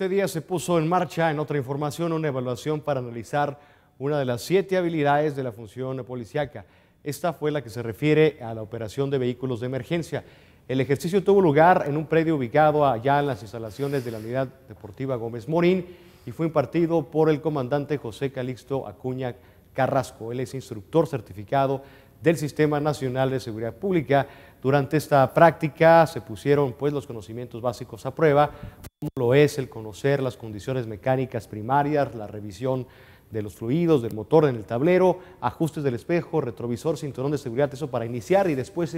Este día se puso en marcha, en otra información, una evaluación para analizar una de las siete habilidades de la función policiaca. Esta fue la que se refiere a la operación de vehículos de emergencia. El ejercicio tuvo lugar en un predio ubicado allá en las instalaciones de la Unidad Deportiva Gómez Morín y fue impartido por el comandante José Calixto Acuña Carrasco. Él es instructor certificado del Sistema Nacional de Seguridad Pública. Durante esta práctica se pusieron pues los conocimientos básicos a prueba, como lo es el conocer las condiciones mecánicas primarias, la revisión de los fluidos, del motor en el tablero, ajustes del espejo, retrovisor, cinturón de seguridad, eso para iniciar y después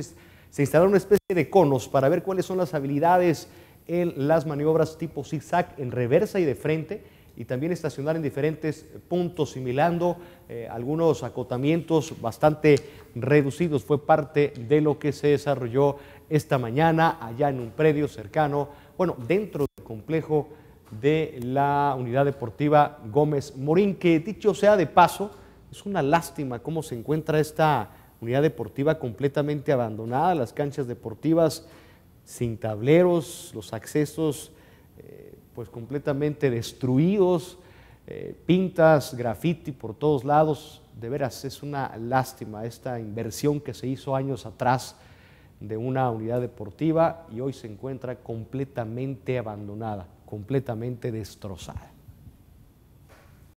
se instalaron una especie de conos para ver cuáles son las habilidades en las maniobras tipo zigzag en reversa y de frente y también estacionar en diferentes puntos, similando eh, algunos acotamientos bastante reducidos. Fue parte de lo que se desarrolló esta mañana allá en un predio cercano, bueno, dentro del complejo de la unidad deportiva Gómez Morín, que dicho sea de paso, es una lástima cómo se encuentra esta unidad deportiva completamente abandonada, las canchas deportivas sin tableros, los accesos... Eh, pues completamente destruidos, eh, pintas, graffiti por todos lados. De veras, es una lástima esta inversión que se hizo años atrás de una unidad deportiva y hoy se encuentra completamente abandonada, completamente destrozada.